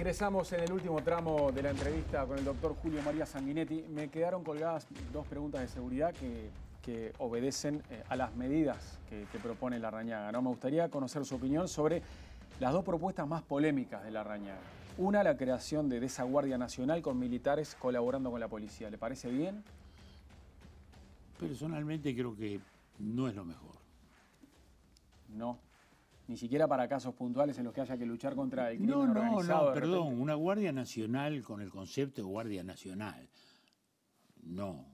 Ingresamos en el último tramo de la entrevista con el doctor Julio María Sanguinetti. Me quedaron colgadas dos preguntas de seguridad que, obedecen eh, a las medidas que, propone la Rañaga. Me gustaría conocer su opinión sobre las dos propuestas más polémicas de la Rañaga. Una, la creación de esa Guardia Nacional con militares colaborando con la policía. ¿Le parece bien? Personalmente creo que no es lo mejor. No ni siquiera para casos puntuales en los que haya que luchar contra el crimen no, no, organizado. No, no, perdón, una Guardia Nacional con el concepto de Guardia Nacional. No.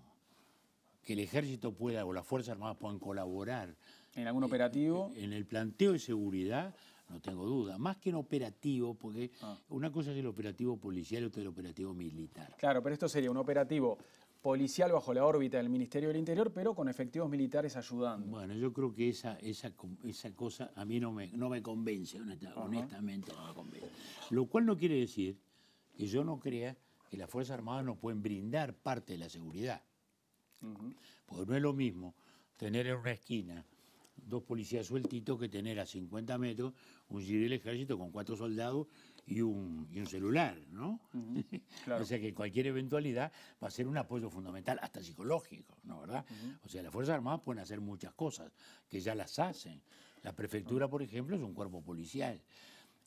Que el ejército pueda o las Fuerzas Armadas puedan colaborar. ¿En algún operativo? Eh, en, el planteo de seguridad, no tengo duda. Más que en operativo, porque ah. una cosa es el operativo policial y otra es el operativo militar. Claro, pero esto sería un operativo policial bajo la órbita del Ministerio del Interior, pero con efectivos militares ayudando. Bueno, yo creo que esa, esa, esa cosa a mí no me, no me convence, honestamente no me convence. Lo cual no quiere decir que yo no crea que las Fuerzas Armadas nos pueden brindar parte de la seguridad. Porque no es lo mismo tener en una esquina dos policías sueltitos que tener a 50 metros un civil ejército con cuatro soldados y un, celular, ¿no? o sea que cualquier eventualidad va a ser un apoyo fundamental, hasta psicológico, ¿no? ¿Verdad? O sea, las Fuerzas Armadas pueden hacer muchas cosas, que ya las hacen. La prefectura, por ejemplo, es un cuerpo policial.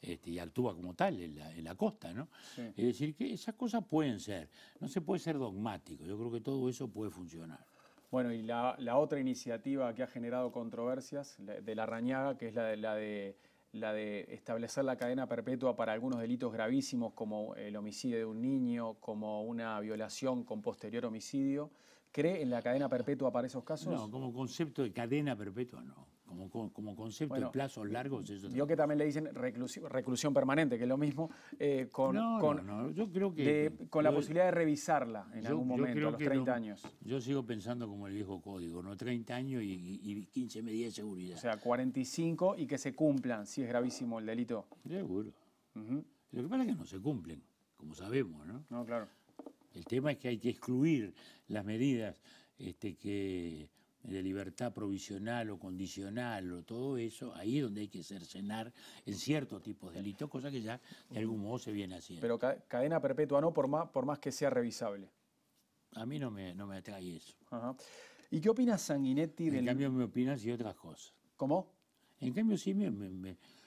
Este, y actúa como tal en la, costa, ¿no? Es decir, que esas cosas pueden ser, no se puede ser dogmático, yo creo que todo eso puede funcionar. Bueno, y la, la otra iniciativa que ha generado controversias de la Rañaga, que es la de, la de la de establecer la cadena perpetua para algunos delitos gravísimos como el homicidio de un niño, como una violación con posterior homicidio. ¿Cree en la cadena perpetua para esos casos? No, como concepto de cadena perpetua no. Como, concepto de plazos largos, Yo que también le dicen reclusión, permanente, que es lo mismo, eh, con, Yo creo que, con la posibilidad de revisarla en algún momento, los 30 años. Yo sigo pensando como el viejo código, ¿no? 30 años y, 15 medidas de seguridad. O sea, 45 y que se cumplan, si es gravísimo el delito. Seguro. Lo que pasa es que no se cumplen, como sabemos, ¿no? No, claro. El tema es que hay que excluir las medidas este, que de libertad provisional o condicional o todo eso, ahí es donde hay que cercenar en ciertos tipos de delitos, cosa que ya de algún modo se viene haciendo. Pero cadena perpetua no, por más, por más que sea revisable. A mí no me, no me atrae eso. ¿Y qué opina Sanguinetti del...? En cambio me opinas y otras cosas. ¿Cómo? En cambio sí me...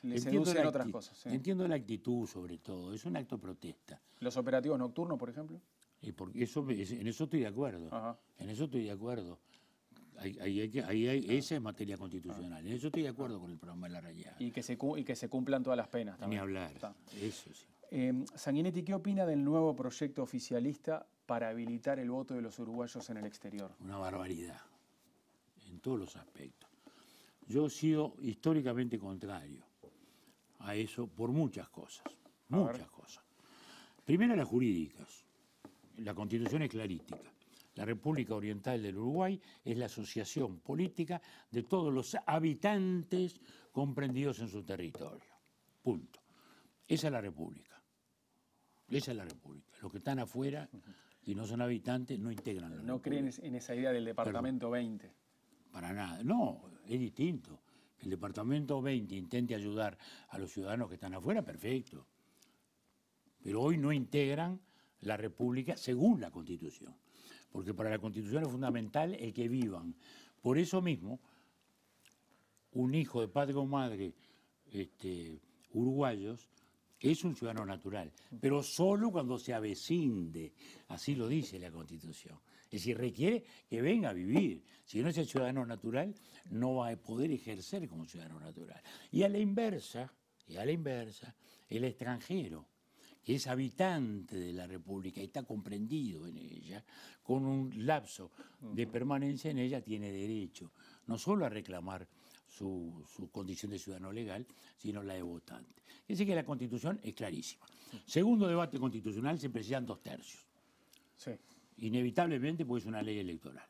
entiendo la otras cosas. Entiendo la actitud sobre todo, es un acto protesta. ¿Los operativos nocturnos, por ejemplo? Y porque eso, en eso estoy de acuerdo. En eso estoy de acuerdo. Ahí, Esa es materia constitucional. yo estoy de acuerdo con el programa de la realidad Y que se, que cumplan todas las penas también. Ni hablar. Eso sí. Em, Sanguinetti, ¿qué opina del nuevo proyecto oficialista para habilitar el voto de los uruguayos en el exterior? Una barbaridad, en todos los aspectos. Yo he sido históricamente contrario a eso por muchas cosas, muchas cosas. Primero las jurídicas. La constitución es clarística. La República Oriental del Uruguay es la asociación política de todos los habitantes comprendidos en su territorio. Punto. Esa es la República. Esa es la República. Los que están afuera y no son habitantes no integran la no República. No creen en esa idea del Departamento 20. Para nada. No, es distinto. El Departamento 20 intente ayudar a los ciudadanos que están afuera, perfecto. Pero hoy no integran la República según la Constitución porque para la Constitución es fundamental el que vivan. Por eso mismo, un hijo de padre o madre este, uruguayos es un ciudadano natural, pero solo cuando se avecinde, así lo dice la Constitución. Es decir, requiere que venga a vivir. Si no es el ciudadano natural, no va a poder ejercer como ciudadano natural. Y a la inversa, y a la inversa, el extranjero es habitante de la República y está comprendido en ella, con un lapso de permanencia en ella tiene derecho no solo a reclamar su, condición de ciudadano legal, sino la de votante. decir que la constitución es clarísima. Segundo debate constitucional se precisan dos tercios. Inevitablemente, pues es una ley electoral.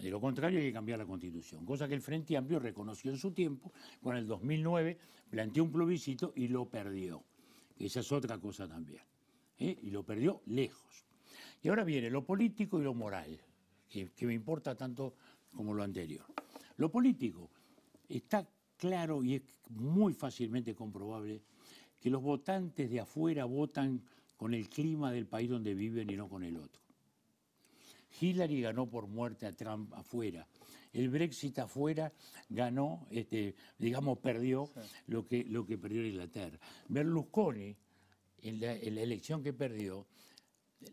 De lo contrario, hay que cambiar la constitución, cosa que el Frente Amplio reconoció en su tiempo, con el 2009 planteó un plebiscito y lo perdió. Esa es otra cosa también. ¿eh? Y lo perdió lejos. Y ahora viene lo político y lo moral, que me importa tanto como lo anterior. Lo político está claro y es muy fácilmente comprobable que los votantes de afuera votan con el clima del país donde viven y no con el otro. Hillary ganó por muerte a Trump afuera, el Brexit afuera ganó, este, digamos, perdió lo, que, lo que perdió Inglaterra. Berlusconi, en la, elección que perdió,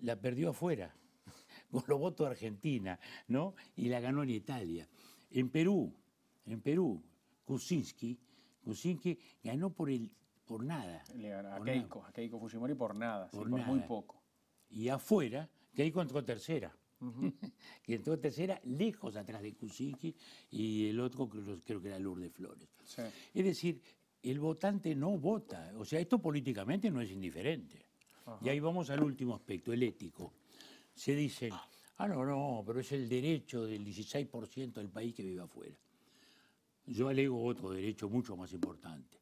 la perdió afuera, con los votos de Argentina, ¿no? Y la ganó en Italia. En Perú, en Perú, Kuczynski, ganó por el por nada. Le a, Keiko, Fujimori por nada, por, nada. por muy poco. Y afuera, Keiko entró tercera que y entonces era lejos atrás de Kuczynski y el otro creo, creo que era Lourdes Flores. Es decir, el votante no vota. O sea, esto políticamente no es indiferente. Y ahí vamos al último aspecto, el ético. Se dice, ah, no, no, pero es el derecho del 16% del país que vive afuera. Yo alego otro derecho mucho más importante,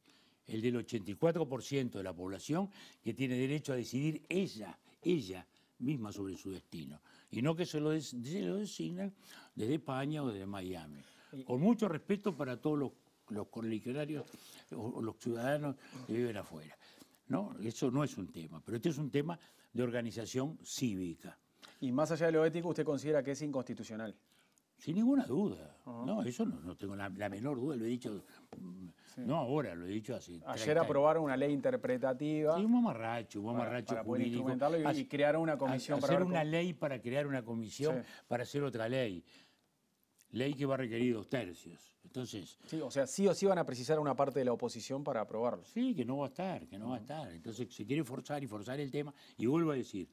el del 84% de la población que tiene derecho a decidir ella, ella, misma sobre su destino, y no que se lo, designen desde España o desde Miami. Con mucho respeto para todos los, los o los ciudadanos que viven afuera. ¿no? Eso no es un tema, pero este es un tema de organización cívica. Y más allá de lo ético, ¿usted considera que es inconstitucional? Sin ninguna duda. Ah. No, eso no, tengo la, menor duda, lo he dicho, mm, no ahora, lo he dicho así. Ayer aprobaron una ley interpretativa. Sí, un mamarracho, un mamarracho político y, crear una comisión. Hacer una ley para crear una comisión, para hacer otra ley. Ley que va a requerir dos tercios. Entonces. Sí, o sea, sí o sí van a precisar una parte de la oposición para aprobarlo. Sí, que no va a estar, que no va a estar. Entonces se quiere forzar y forzar el tema. Y vuelvo a decir,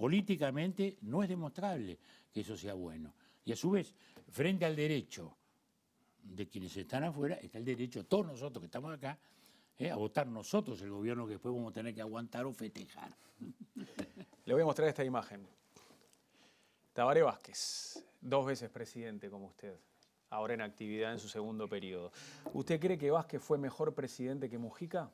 políticamente no es demostrable que eso sea bueno. Y a su vez, frente al derecho de quienes están afuera, está el derecho, todos nosotros que estamos acá, eh, a votar nosotros el gobierno que después vamos a tener que aguantar o festejar. Le voy a mostrar esta imagen. Tabaré Vázquez, dos veces presidente como usted, ahora en actividad en su segundo periodo. ¿Usted cree que Vázquez fue mejor presidente que Mujica?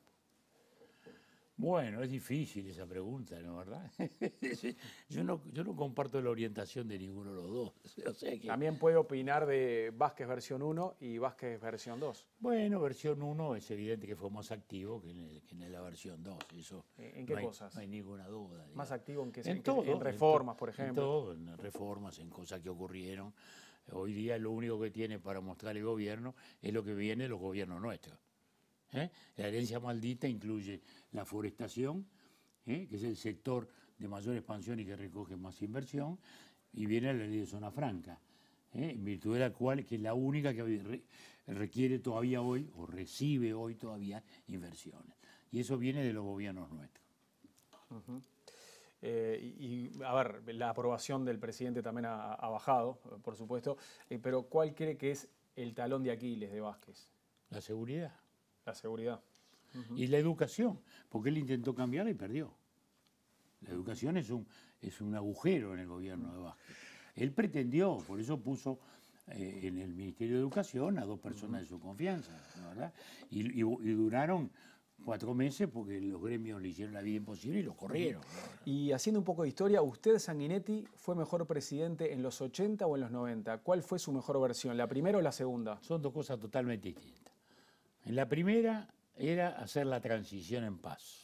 Bueno, es difícil esa pregunta, ¿no? ¿Verdad? yo, no, yo no comparto la orientación de ninguno de los dos. También puede opinar de Vázquez versión 1 y Vázquez versión 2. Bueno, versión 1 es evidente que fue más activo que en, la versión 2. ¿En qué cosas? No hay ninguna duda. Más activo en, qué? en, todo, en reformas, por ejemplo. En todo, en reformas, en cosas que ocurrieron. Hoy día lo único que tiene para mostrar el gobierno es lo que viene de los gobiernos nuestros. ¿eh? La herencia maldita incluye la forestación, ¿eh? que es el sector de mayor expansión y que recoge más inversión, y viene la ley de zona franca, ¿eh? en virtud de la cual que es la única que requiere todavía hoy o recibe hoy todavía inversiones. Y eso viene de los gobiernos nuestros. Eh, y, a ver, la aprobación del presidente también ha, bajado, por supuesto, pero ¿cuál cree que es el talón de Aquiles de Vázquez? La seguridad. La seguridad y la educación, porque él intentó cambiarla y perdió. La educación es un, es un agujero en el gobierno de Vázquez. Él pretendió, por eso puso eh, en el Ministerio de Educación a dos personas de su confianza, ¿verdad? Y, duraron cuatro meses porque los gremios le hicieron la vida imposible y los corrieron. Y haciendo un poco de historia, ¿usted, Sanguinetti, fue mejor presidente en los 80 o en los 90? ¿Cuál fue su mejor versión, la primera o la segunda? Son dos cosas totalmente distintas. En la primera, era hacer la transición en paz,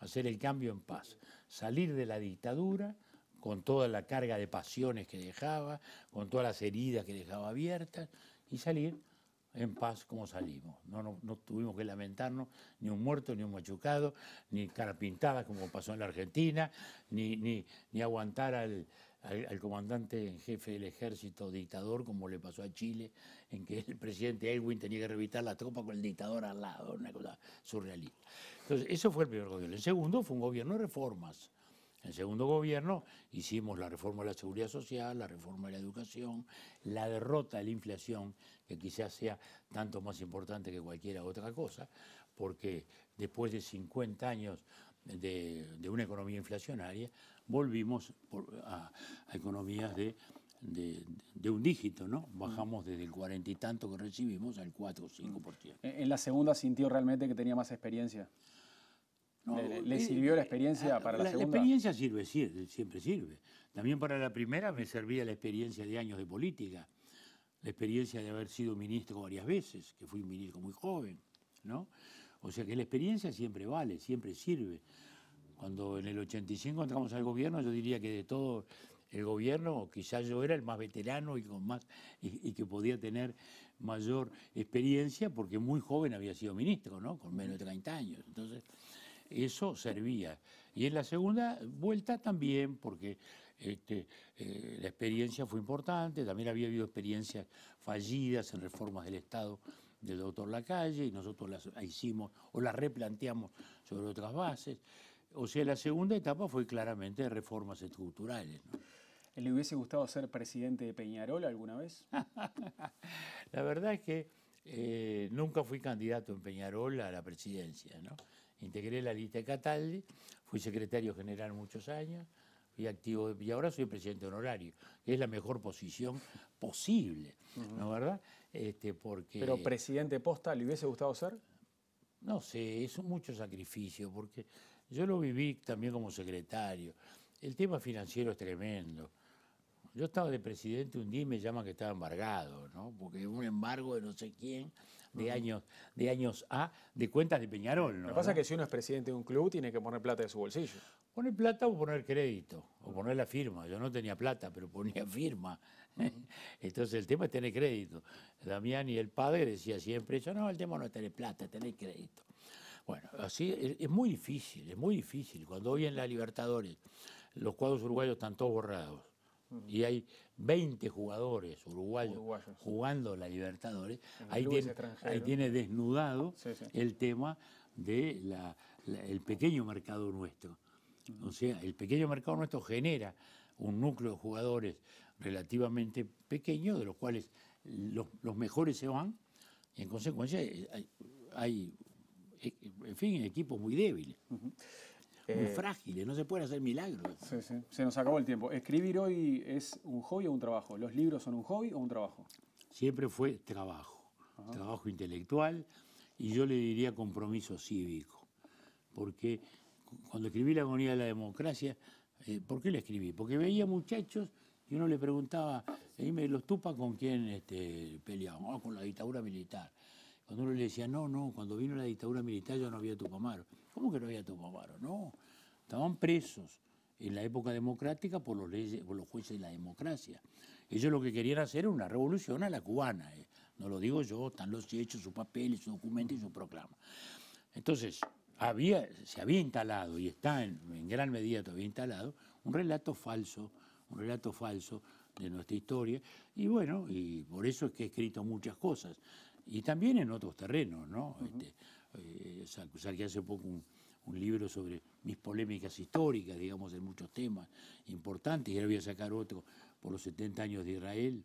hacer el cambio en paz, salir de la dictadura con toda la carga de pasiones que dejaba, con todas las heridas que dejaba abiertas, y salir en paz como salimos. No, no, tuvimos que lamentarnos ni un muerto, ni un machucado, ni cara pintada como pasó en la Argentina, ni, ni, ni aguantar al, al, comandante en jefe del ejército dictador, como le pasó a Chile, en que el presidente Elwin tenía que revitar la tropa con el dictador al lado, una cosa surrealista. Entonces, eso fue el primer gobierno. El segundo fue un gobierno de reformas. En el segundo gobierno hicimos la reforma de la seguridad social, la reforma de la educación, la derrota de la inflación, que quizás sea tanto más importante que cualquier otra cosa, porque después de 50 años de, de una economía inflacionaria, volvimos a, economías de, de, un dígito, ¿no? Mm. Bajamos desde el cuarenta y tanto que recibimos al cuatro o ciento. Eh, ¿En la segunda sintió realmente que tenía más experiencia? ¿Le, eh, sirvió la experiencia eh, ah, para la, segunda? La experiencia sirve, siempre sirve. También para la primera me servía la experiencia de años de política, la experiencia de haber sido ministro varias veces, que fui ministro muy joven, ¿no? O sea que la experiencia siempre vale, siempre sirve. Cuando en el 85 entramos al gobierno, yo diría que de todo el gobierno, quizás yo era el más veterano y, con más, y, que podía tener mayor experiencia, porque muy joven había sido ministro, ¿no? con menos de 30 años. Entonces, eso servía. Y en la segunda vuelta también, porque este, eh, la experiencia fue importante, también había habido experiencias fallidas en reformas del Estado del doctor Lacalle y nosotros las hicimos o las replanteamos sobre otras bases. O sea, la segunda etapa fue claramente reformas estructurales. ¿Le hubiese gustado ser presidente de Peñarol alguna vez? la verdad es que eh, nunca fui candidato en Peñarol a la presidencia. ¿no? Integré la lista de Cataldi, fui secretario general muchos años, fui activo y ahora soy presidente honorario, es la mejor posición posible, ¿no verdad? Este, ¿Pero presidente posta le hubiese gustado ser? No sé, es mucho sacrificio, porque yo lo viví también como secretario. El tema financiero es tremendo. Yo estaba de presidente un día y me llaman que estaba embargado, ¿no? Porque un embargo de no sé quién, de años, de años A, de cuentas de Peñarol, ¿no? Lo que pasa es que si uno es presidente de un club, tiene que poner plata de su bolsillo. Poner plata o poner crédito, o poner la firma. Yo no tenía plata, pero ponía firma. Entonces el tema es tener crédito. Damián y el padre decía siempre eso, no, el tema no es tener plata, tener crédito. Bueno, así es, muy difícil, es muy difícil. Cuando hoy en la Libertadores los cuadros uruguayos están todos borrados y hay 20 jugadores uruguayos, jugando la Libertadores, ahí tiene, desnudado el tema del de pequeño mercado nuestro. O sea, el pequeño mercado nuestro genera un núcleo de jugadores relativamente pequeño, de los cuales los, mejores se van, y en consecuencia eh, hay, eh, en fin, equipos muy débiles. Muy eh, frágiles, no se puede hacer milagros. Se nos acabó el tiempo. ¿Escribir hoy es un hobby o un trabajo? ¿Los libros son un hobby o un trabajo? Siempre fue trabajo, trabajo intelectual y yo le diría compromiso cívico, porque cuando escribí La agonía de la democracia eh, ¿Por qué le escribí? Porque veía muchachos y uno le preguntaba, dime, ¿los tupas con quién este, peleaban? con la dictadura militar. Cuando uno le decía, no, no, cuando vino la dictadura militar ya no había Tupamaro. ¿Cómo que no había Tupamaro? No, estaban presos en la época democrática por los, jueces de la democracia. Ellos lo que querían hacer era una revolución a la cubana. Eh. No lo digo yo, están los hechos, sus papeles, sus documentos y su proclama. Entonces, había, se había instalado y está en, gran medida todavía instalado un relato falso, un relato falso de nuestra historia y bueno, y por eso es que he escrito muchas cosas y también en otros terrenos, ¿no? Uh hace poco un, libro sobre mis polémicas históricas, digamos, en muchos temas importantes y ahora voy a sacar otro por los 70 años de Israel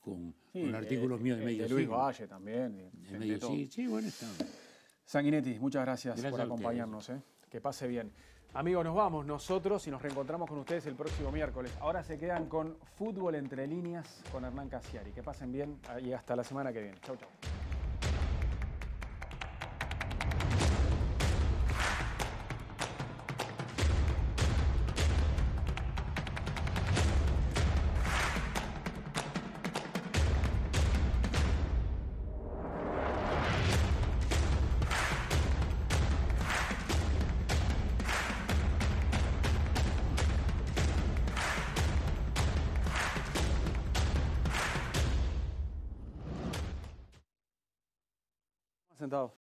con, artículos eh, míos de medio de Luis Valle también. sí, sí, bueno, está. Sanguinetti, muchas gracias, por acompañarnos. Eh. Que pase bien. Amigos, nos vamos nosotros y nos reencontramos con ustedes el próximo miércoles. Ahora se quedan con Fútbol entre líneas con Hernán Casiari. Que pasen bien y hasta la semana que viene. Chau, chau. sind auch